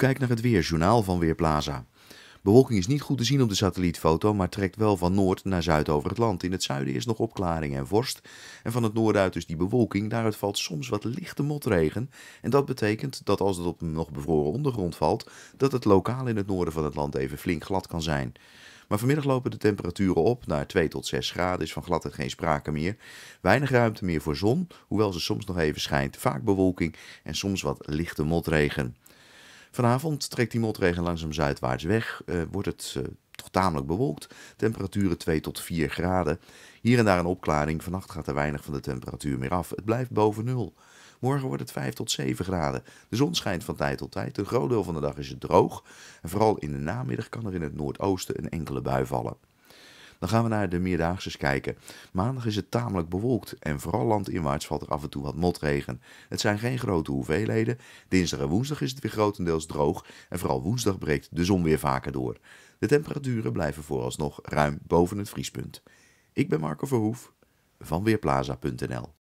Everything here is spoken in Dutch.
kijk naar het Journaal van Weerplaza. Bewolking is niet goed te zien op de satellietfoto, maar trekt wel van noord naar zuid over het land. In het zuiden is nog opklaring en vorst. En van het noorden uit dus die bewolking. Daaruit valt soms wat lichte motregen. En dat betekent dat als het op een nog bevroren ondergrond valt, dat het lokaal in het noorden van het land even flink glad kan zijn. Maar vanmiddag lopen de temperaturen op naar 2 tot 6 graden, is van gladheid geen sprake meer. Weinig ruimte meer voor zon, hoewel ze soms nog even schijnt. Vaak bewolking en soms wat lichte motregen. Vanavond trekt die motregen langzaam zuidwaarts weg, eh, wordt het eh, toch tamelijk bewolkt. Temperaturen 2 tot 4 graden. Hier en daar een opklaring, vannacht gaat er weinig van de temperatuur meer af. Het blijft boven nul. Morgen wordt het 5 tot 7 graden. De zon schijnt van tijd tot tijd. Een groot deel van de dag is het droog. En vooral in de namiddag kan er in het noordoosten een enkele bui vallen. Dan gaan we naar de meerdaagse kijken. Maandag is het tamelijk bewolkt en vooral landinwaarts valt er af en toe wat motregen. Het zijn geen grote hoeveelheden. Dinsdag en woensdag is het weer grotendeels droog en vooral woensdag breekt de zon weer vaker door. De temperaturen blijven vooralsnog ruim boven het vriespunt. Ik ben Marco Verhoef van Weerplaza.nl